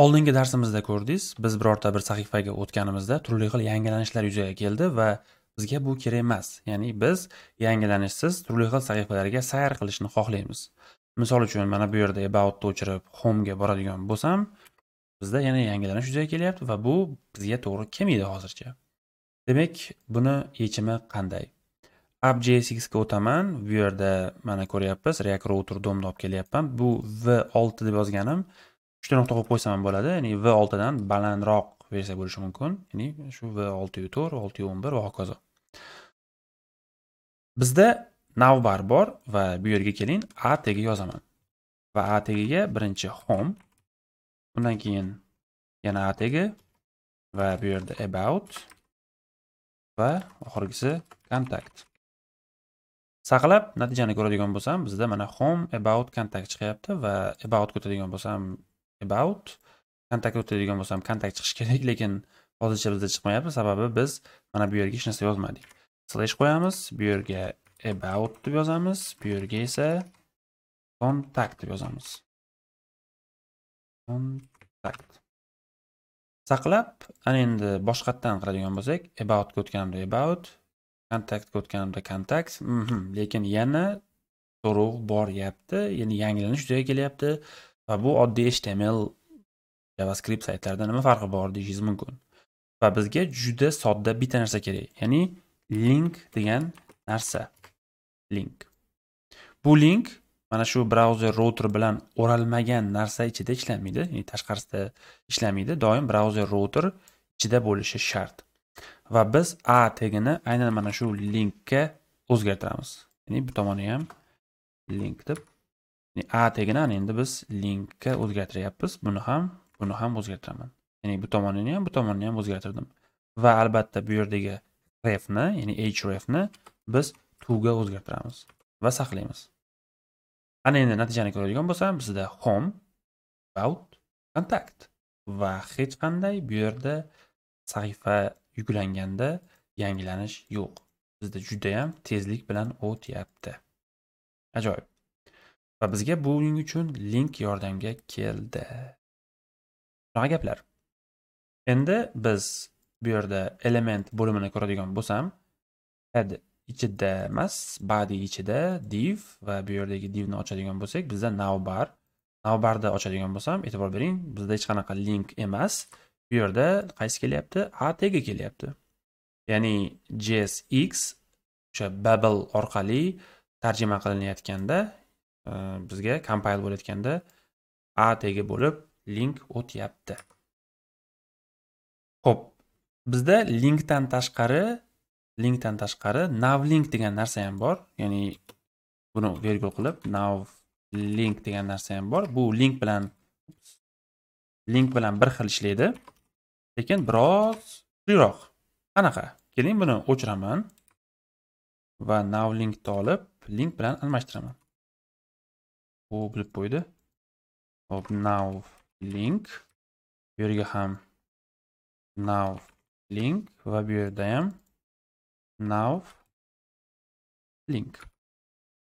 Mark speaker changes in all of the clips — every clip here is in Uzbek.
Speaker 1: oldingi darsimizda ko'rdingiz biz birorta bir sahifaga o'tganimizda turli xil yangilanishlar yuzaga keldi va bizga bu kerak emas ya'ni biz yangilanishsiz turli xil sahifalarga sayr qilishni xohlaymiz misol uchun mana bu yerda aboutni o'chirib homega boradigan bo'lsam bizda yana yangilanish yuzaga kelyapti va bu bizga to'g'ri kelmaydi hozircha demak buni yechimi qanday appjsx ga o'taman bu yerda mana ko'ryapmiz react router domni olib kelyapman bu v olti deb yozganim uchta nuqta qo'yib qo'ysam ham bo'ladi ya'ni v oltidan balandroq versiya bo'lishi mumkin ya'ni shu v oltiyu to'rt oltiyu o'n bir va hokazo bizda navbar bor va bu yerga keling a tegi yozaman va a tegiga birinchi home undan keyin yana a tegi va bu yerda about va oxirgisi kontakt saqlab natijani ko'radigan bo'lsam bizda mana home about kontakt chiqyapti va about ko'tadigan bo'lsam about kontakt o'tadigan bo'lsam kontakt chiqishi kerak lekin hozircha bizda chiqmayapti sababi biz mana bu yerga hech narsa yozmadik slash qo'yamiz bu yerga about deb yozamiz bu yerga esa kontakt deb yozamiz kontakt saqlab ana endi boshqatdan qiladigan bo'lsak aboutga o'tganimda about kontaktga o'tganimda kontakt mhm, lekin yana so'rov boryapti ya'ni yangilanish yuzaga kelyapti Va bu oddiy HTML, JavaScript saytlardan nima farqi bor deyishingiz mumkin. Va bizga juda sodda bitta narsa kerak, ya'ni link degan narsa. Link. Bu link mana shu brauzer router bilan o'ralmagan narsa ichida ishlamaydi, ya'ni tashqarisida ishlamaydi. Doim brauzer router ichida bo'lishi shart. Va biz a tegini aynan mana shu linkka o'zgartiramiz. Ya'ni bu tomoni ham link deb a teginani endi biz linkka o'zgartiryapmiz buni ham buni ham o'zgartiraman ya'ni bu tomonini ham bu tomonini ham o'zgartirdim va albatta bu yerdagi refni ya'ni hrefni biz toga o'zgartiramiz va saqlaymiz ana endi natijani ko'radigan bo'lsam bizda home about contact va hech qanday bu yerda sahifa yuklanganda yangilanish yo'q bizda judayam tezlik bilan o'tyapti ajoyib va bizga buning uchun link yordamga keldi shunaqa gaplar endi biz bu yerda element bo'limini ko'radigan bo'lsam head ichida emas body ichida div va bu yerdagi divni ochadigan bo'lsak bizda navbar navbarda ochadigan bo'lsam e'tibor bering bizda hech qanaqa link emas bu yerda qaysi kelyapti atg kelyapti ya'ni jsx o'sha babel orqali tarjima qilinayotganda Э, bizga compile bo'layotganda a tegi bo'lib link o'tyapti ho'p bizda linkdan tashqari linkdan tashqari navlink degan narsa ham bor ya'ni buni vergul qilib navlink degan narsa ham bor bu link bilan link bilan bir xil ishlaydi lekin biroz kuchliroq qanaqa keling buni o'chiraman va navlinkni olib link bilan almashtiraman u bilib qo'ydi hop now link bu yerga ham now link va bu yerda ham now link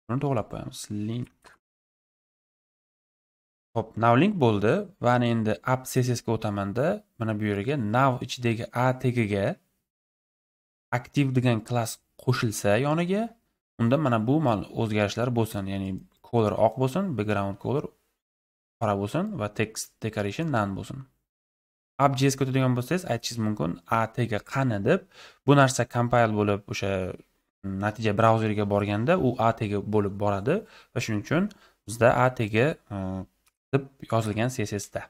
Speaker 1: buni to'g'irlab qo'yamiz link hop now link bo'ldi va endi app sessiyasiga o'tamanda mana bu yerga now ichidagi a tegiga active degan klass qo'shilsa yoniga unda mana bu o'zgarishlar bo'lsin ya'ni color oq bo'lsin background color qora bo'lsin va text decoration nan bo'lsin abjsga o'tadigan bo'lsangiz aytishingiz mumkin atga qani deb bu narsa compile bo'lib o'sha mm, natija brauzerga borganda u atga bo'lib boradi va shuning uchun bizda atga e, deb yozilgan da.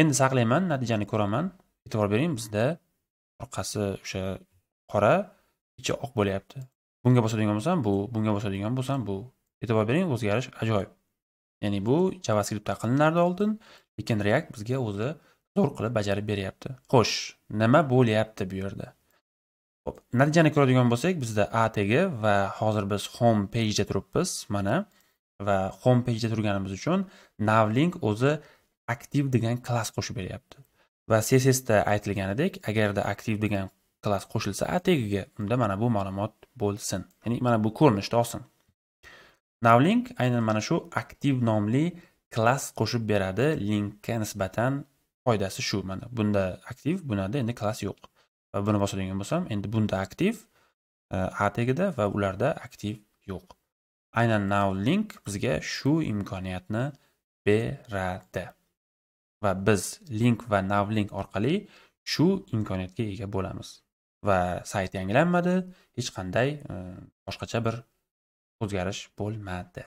Speaker 1: endi saqlayman natijani ko'raman e'tibor bering bizda orqasi o'sha qora ichi oq bo'lyapti bunga bosadigan bo'lsam bu bunga bosadigan bo'lsam bu e'tibor bering o'zgarish ajoyib ya'ni bu javascriptda qilinardi oldin lekin react bizga o'zi zo'r qilib bajarib beryapti xo'sh nima bo'lyapti bu yerda ho'p natijani ko'radigan bo'lsak bizda a tegi va hozir biz home pageda turibmiz mana va home pageda turganimiz uchun navlink o'zi aktiv degan klass qo'shib beryapti va cssda aytilganidek agarda aktiv degan klass qo'shilsa a tegiga unda mana bu ma'lumot bo'lsin ya'ni mana bu ko'rinishda olsin navlink aynan mana shu aktiv nomli klass qo'shib beradi linkka nisbatan foydasi shu mana bunda aktiv bunada endi klass yo'q va buni bosadigan bo'lsam endi bunda aktiv e, a tagida va ularda aktiv yo'q aynan navlink bizga shu imkoniyatni beradi va biz link va navlink orqali shu imkoniyatga ega bo'lamiz va sayt yangilanmadi hech qanday e, boshqacha bir o'zgarish bo'lmadi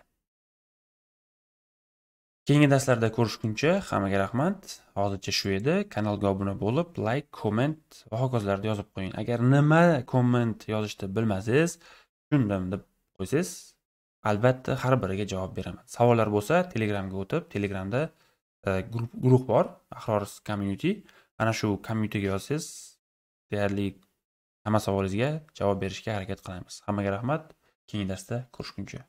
Speaker 1: keyingi darslarda ko'rishguncha hammaga rahmat hozircha shu edi kanalga obuna bo'lib layk komment va hokazolarni yozib qo'ying agar nima komment yozishni bilmasangiz tushundim deb qo'ysangiz albatta har biriga javob beraman savollar bo'lsa telegramga o'tib telegramda e, guruh bor axloris community ana shu communityga yozsangiz deyarli hamma savolingizga javob berishga harakat qilamiz hammaga rahmat keyingi darsda ko'rishguncha